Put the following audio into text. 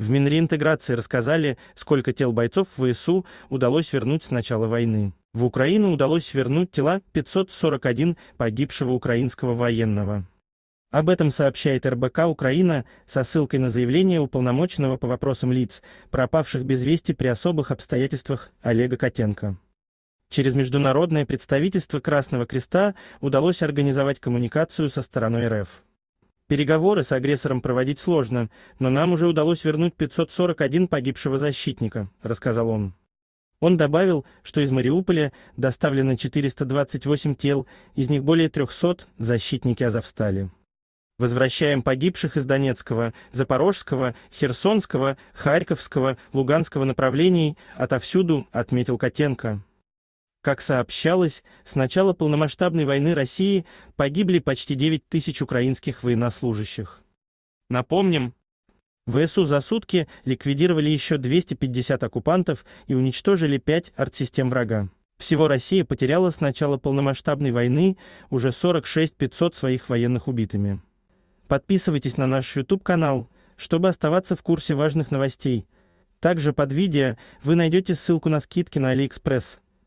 В Минреинтеграции рассказали, сколько тел бойцов ВСУ удалось вернуть с начала войны. В Украину удалось вернуть тела 541 погибшего украинского военного. Об этом сообщает РБК Украина со ссылкой на заявление уполномоченного по вопросам лиц, пропавших без вести при особых обстоятельствах Олега Котенко. Через международное представительство Красного Креста удалось организовать коммуникацию со стороной РФ. Переговоры с агрессором проводить сложно, но нам уже удалось вернуть 541 погибшего защитника, рассказал он. Он добавил, что из Мариуполя доставлено 428 тел, из них более 300 – защитники Азовстали. Возвращаем погибших из Донецкого, Запорожского, Херсонского, Харьковского, Луганского направлений отовсюду, отметил Котенко. Как сообщалось, с начала полномасштабной войны России погибли почти 9 тысяч украинских военнослужащих. Напомним, ВСУ за сутки ликвидировали еще 250 оккупантов и уничтожили 5 артсистем врага. Всего Россия потеряла с начала полномасштабной войны уже 46 500 своих военных убитыми. Подписывайтесь на наш YouTube-канал, чтобы оставаться в курсе важных новостей. Также под видео вы найдете ссылку на скидки на AliExpress.